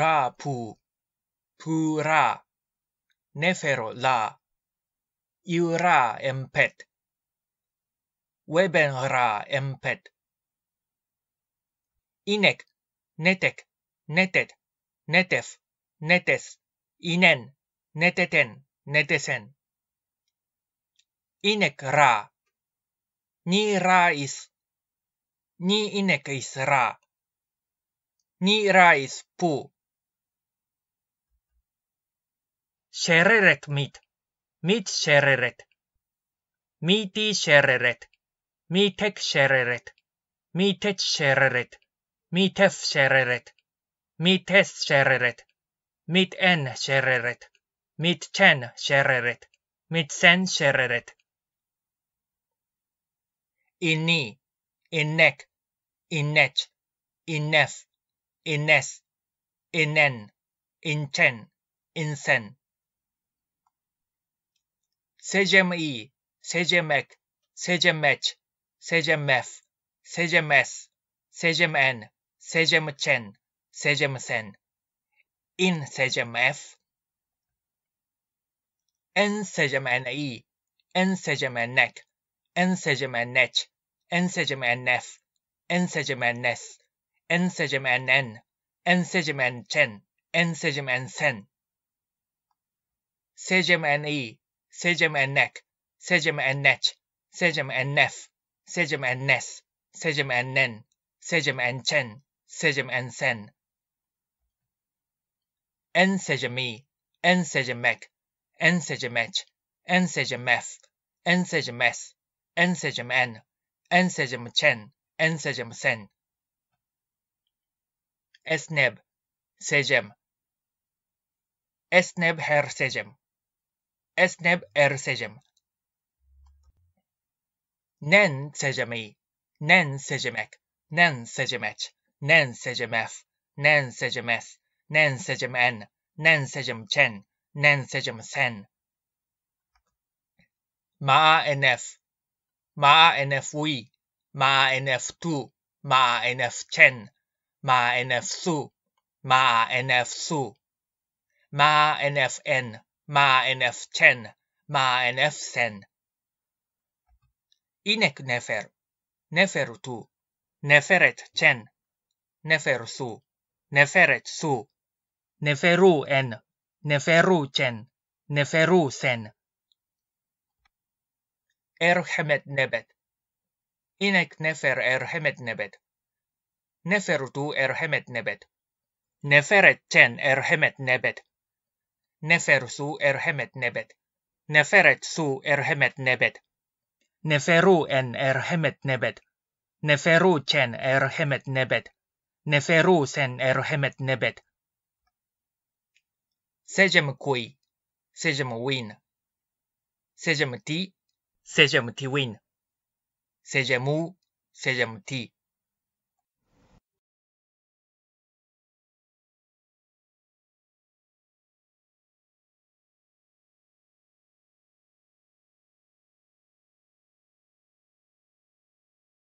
ra pu pu ra nefero la iu ra empet weben ra empet inek netek netet netef netes inen neteten netesen inek ni ra ni inek ni ra pu Shereret mit. Mit shereret. Miti shereret. Mitek shereret. Mitet shereret. Mitef shereret. Mites shereret. Mit en shereret. Mit chen shereret. Mit sen shereret. Inni. Innek. Innech. Innef. Ines. innen, Inchen. Insen. 세제이, 세제맥, 세제매치, 세제메프, 세제메스, 세제맨, 세제무첸, 세제무센, 인 세제메프, 엔 세제맨이, 엔 세제맨넥, 엔 세제맨네치, 엔 세제맨네프, 엔 세제맨네스, 엔 세제맨엔, 엔 세제맨첸, 엔 세제맨센, 세제맨이, Sejm and neck. Sejm and Nech, Sejm and Nef, Sejm and Nes, Sejm and Nen, Sejm and Chen, Sejm and Sen. En Sejmi, En Sejmek, En Sejmech, En Sejmef, En Sejmes, En Sejmen, En Sejmchen, En Sejmsen. Esneb, Sejm. Esneb her Sejm esneb er sejim. Nen sejemi, nen sejemek, nen sejemet, nen sejemef, nen sejemes, nen sejemen, nen sejemchen, nen sejemsen. ma enef, ma enef wi, ma'a enef tu, ma'a enef chen, ma'a enef su, ma'a enef su, ma enef en. مع نفسن مع نفسن إنك نفر نفر تو نفرت نفر سو سو نفرت نفرو إن نفرو تن نفرو نفروسن ارحمت نبت إنك نفر ارحمت نبت نفر تو ارحمت نبت نفرت تن ارحمت نبت نفرسو ارحمت نبت نفرت سو ارحمت نبت نفرو ان ارحمت نبت نفرو چن ارحمت نبت نفرو سن ارحمت نبت سجم كوي سجم وين سجم تي سجم تي وين سجمو سجم تي